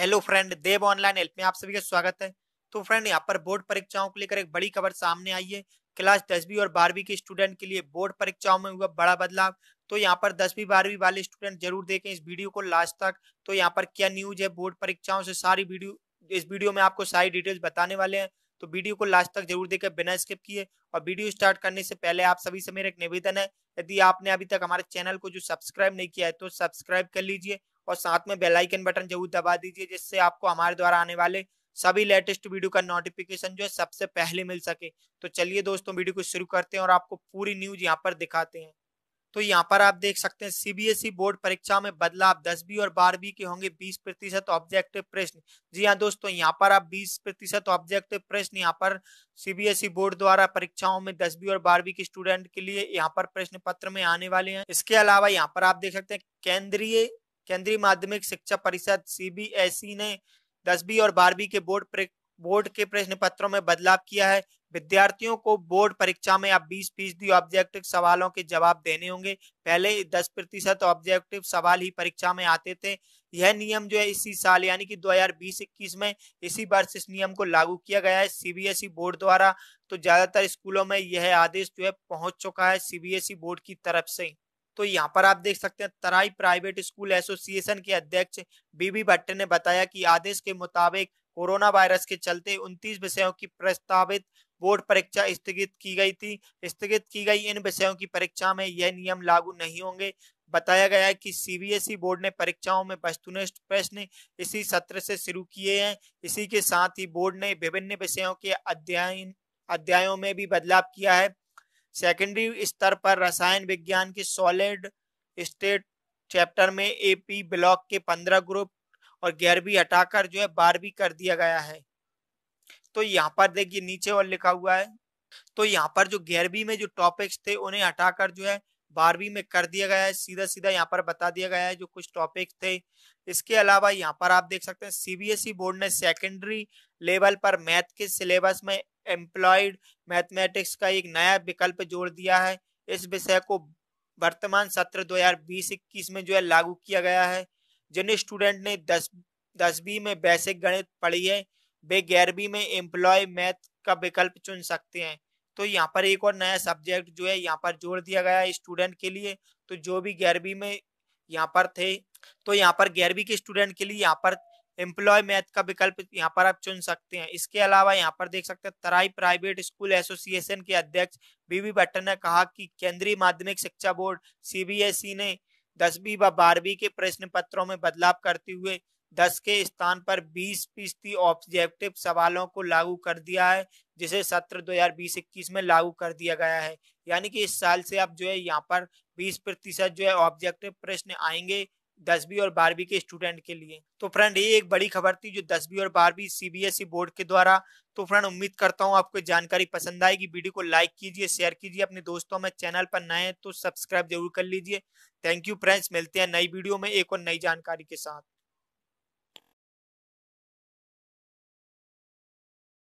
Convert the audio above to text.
hello friend Dev online help में आप सभी का स्वागत है तो फ्रेंड यहाँ पर बोर्ड परीक्षाओं को लेकर एक बड़ी खबर सामने आई है क्लास दसवीं और बारहवीं के स्टूडेंट के लिए बोर्ड परीक्षाओं में हुआ बड़ा बदलाव तो यहाँ पर दसवीं बारहवीं वाले स्टूडेंट जरूर देखें इस वीडियो को लास्ट तक तो यहाँ पर क्या न्यूज है बोर्ड परीक्षाओं से सारी वीडियो इस वीडियो में आपको सारी डिटेल्स बताने वाले हैं तो वीडियो को लास्ट तक जरूर देखें बिना स्किप किए और वीडियो स्टार्ट करने से पहले आप सभी से मेरा एक निवेदन है यदि आपने अभी तक हमारे चैनल को जो सब्सक्राइब नहीं किया है तो सब्सक्राइब कर लीजिए और साथ में बेल आइकन बटन जरूर दबा दीजिए जिससे आपको हमारे द्वारा आने वाले सभी लेटेस्ट वीडियो का नोटिफिकेशन जो है सबसे पहले मिल सके तो चलिए दोस्तों वीडियो को शुरू करते हैं और आपको पूरी न्यूज यहाँ पर दिखाते हैं तो यहाँ पर आप देख सकते हैं सीबीएसई e बोर्ड परीक्षा में बदलाव दसवीं और बारहवीं के होंगे 20 प्रतिशत ऑब्जेक्टिव प्रश्न जी हाँ दोस्तों यहाँ पर आप 20 प्रतिशत ऑब्जेक्टिव प्रश्न यहाँ पर सीबीएसई e बोर्ड द्वारा परीक्षाओं में दसवीं और बारहवीं के स्टूडेंट के लिए यहाँ पर प्रश्न पत्र में आने वाले हैं इसके अलावा यहाँ पर आप देख सकते हैं केंद्रीय केंद्रीय माध्यमिक शिक्षा परिषद सीबीएसई e ने दसवीं और बारहवीं के बोर्ड बोर्ड के प्रश्न पत्रों में बदलाव किया है विद्यार्थियों को बोर्ड परीक्षा में अब बीस फीसदी ऑब्जेक्टिव सवालों के जवाब देने होंगे पहले दस प्रतिशत ऑब्जेक्टिव सवाल ही परीक्षा में आते थे यह नियम जो है इसी साल यानी कि 2020-21 में इसी वर्ष इस नियम को लागू किया गया है सीबीएसई e बोर्ड द्वारा तो ज्यादातर स्कूलों में यह आदेश जो है पहुंच चुका है सीबीएसई e बोर्ड की तरफ से तो यहाँ पर आप देख सकते हैं तराई प्राइवेट स्कूल एसोसिएशन के अध्यक्ष बीबी भट्ट ने बताया कि आदेश के मुताबिक कोरोना वायरस के चलते 29 विषयों की प्रस्तावित बोर्ड परीक्षा स्थगित की गई थी स्थगित की गई इन विषयों की परीक्षा में यह नियम लागू नहीं होंगे बताया गया है कि सीबीएसई बोर्ड ने परीक्षाओं में वस्तुनिष्ठ प्रश्न इसी सत्र से शुरू किए हैं इसी के साथ ही बोर्ड ने विभिन्न विषयों के अध्ययन अध्यायों में भी बदलाव किया है सेकेंडरी स्तर पर रसायन विज्ञान की सॉलिड स्टेट चैप्टर में एपी ब्लॉक के पंद्रह ग्रुप और ग्यारहवीं हटाकर जो है बारहवीं कर दिया गया है तो यहाँ पर देखिए नीचे और लिखा हुआ है तो यहाँ पर जो ग्यारहवीं में जो टॉपिक्स थे उन्हें हटाकर जो है बारहवीं में कर दिया गया है सीधा सीधा यहाँ पर बता दिया गया है जो कुछ टॉपिक थे इसके अलावा यहाँ पर आप देख सकते हैं सीबीएसई बोर्ड e ने सेकेंडरी लेवल पर मैथ के सिलेबस में एम्प्लॉयड मैथमेटिक्स का एक नया विकल्प जोड़ दिया है इस विषय को वर्तमान सत्र दो 21 में जो है लागू किया गया है जिन स्टूडेंट ने दस दसवीं में बेसिक गणित पढ़ी है वे ग्यारहवीं में एम्प्लॉय मैथ का विकल्प चुन सकते हैं तो यहाँ पर एक और नया सब्जेक्ट जो है यहाँ पर जोड़ दिया गया है स्टूडेंट के लिए तो जो भी ग्यारहवीं में यहाँ पर थे तो यहाँ पर ग्यारहवीं के स्टूडेंट के लिए यहाँ पर एम्प्लॉय मैथ का विकल्प यहाँ पर आप चुन सकते हैं इसके अलावा यहाँ पर देख सकते हैं तराई प्राइवेट स्कूल एसोसिएशन के अध्यक्ष बीवी भट्टर ने कहा कि केंद्रीय माध्यमिक शिक्षा बोर्ड सीबीएसई e ने दसवीं व बारहवीं के प्रश्न पत्रों में बदलाव करते हुए दस के स्थान पर बीस फीसदी ऑब्जेक्टिव सवालों को लागू कर दिया है जिसे सत्र दो हजार बीस इक्कीस में लागू कर दिया गया है यानी कि इस साल से अब जो है यहाँ पर बीस प्रतिशत जो है ऑब्जेक्टिव प्रश्न आएंगे दसवीं और बारहवीं के स्टूडेंट के लिए तो फ्रेंड ये एक बड़ी खबर थी जो दसवीं और बारहवीं सीबीएसई बोर्ड के द्वारा तो फ्रेंड उम्मीद करता हूँ आपको जानकारी पसंद आएगी वीडियो को लाइक कीजिए शेयर कीजिए अपने दोस्तों में चैनल पर नए हैं तो सब्सक्राइब जरूर कर लीजिए थैंक यू फ्रेंड्स मिलते हैं नई वीडियो में एक और नई जानकारी के साथ